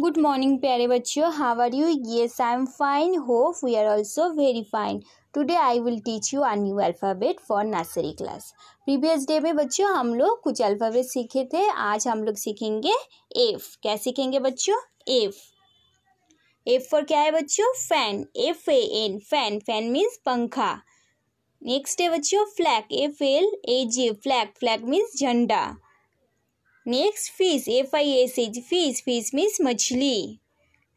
Good morning प्यारे बच्चों how are you yes I am fine hope we are also very fine today I will teach you our new alphabet for nursery class previous day में बच्चों हम लोग कुछ alphabet सीखे थे आज हम लोग सीखेंगे एफ क्या सीखेंगे बच्चों एफ एफ फॉर क्या है बच्चों fan F A N fan fan means पंखा नेक्स्ट है बच्चों flag F L A G flag flag means झंडा next fish F I S H fish fish means मछली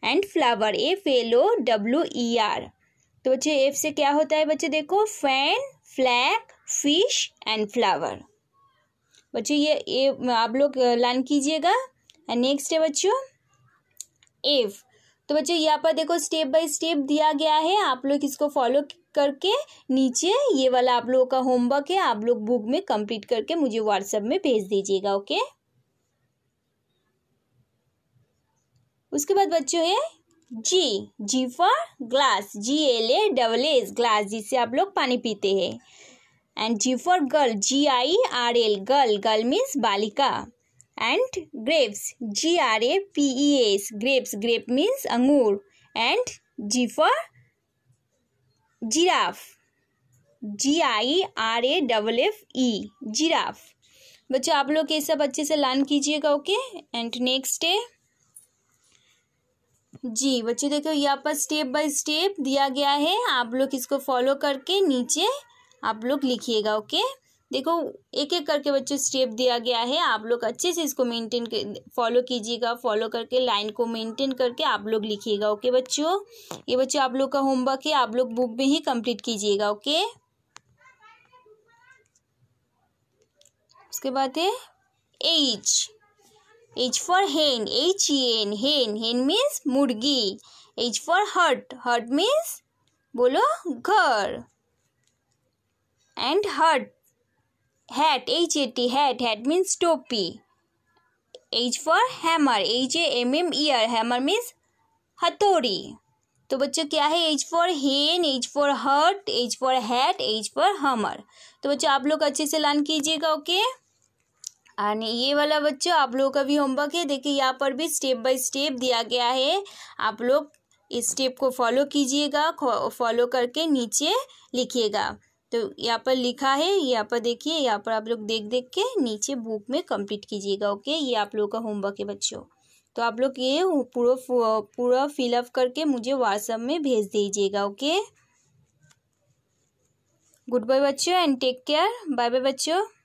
and flower F L O W E R तो बच्चे F से क्या होता है बच्चे देखो fan flag fish and flower बच्चों ये ए आप लोग लर्न कीजिएगा एंड नेक्स्ट है बच्चों एफ तो बच्चे यहाँ पर देखो स्टेप बाय स्टेप दिया गया है आप लोग इसको फॉलो करके नीचे ये वाला आप लोगों का होमवर्क है आप लोग बुक में कंप्लीट करके मुझे व्हाट्सएप में भेज दीजिएगा ओके उसके बाद बच्चों है G G for glass G L A double S glass जिससे आप लोग पानी पीते हैं and G for girl G I R L girl girl means बालिका and grapes G R A P E S grapes grape means अंगूर and G for giraffe G I R A double F E giraffe बच्चों आप लोग ये सब अच्छे से learn कीजिएगा ओके एंड नेक्स्ट डे जी बच्चे देखो यहाँ पर स्टेप बाय स्टेप दिया गया है आप लोग इसको फॉलो करके नीचे आप लोग लिखिएगा ओके देखो एक एक करके बच्चों स्टेप दिया गया है आप लोग अच्छे से इसको मेंटेन फॉलो कीजिएगा फॉलो करके लाइन को मेंटेन करके आप लोग लिखिएगा ओके बच्चों ये बच्चों आप लोग का होमवर्क है आप लोग बुक में ही कंप्लीट कीजिएगा ओके उसके बाद है H H for hen, H-E-N, hen. Hen means मुर्गी. H for hut, hut means बोलो घर. And hut, hat, H-A-T, hat. Hat means टोपी. H for hammer, H-A-M-M, ear. Hammer means हथौड़ी. तो बच्चों क्या है H for hen H for heart H for hat H for hammer तो बच्चों आप लोग अच्छे से लर्न कीजिएगा ओके okay? एंड ये वाला बच्चों आप लोगों का भी होमवर्क है देखिए यहाँ पर भी स्टेप बाय स्टेप दिया गया है आप लोग इस स्टेप को फॉलो कीजिएगा फॉलो करके नीचे लिखिएगा तो यहाँ पर लिखा है यहाँ पर देखिए यहाँ पर आप लोग देख देख के नीचे बुक में कंप्लीट कीजिएगा ओके ये आप लोगों का होमवर्क है बच्चों तो आप लोग ये पूरा पूरा फिलअप करके मुझे व्हाट्सअप में भेज दीजिएगा ओके गुड बाय बच्चों and take care bye bye बच्चों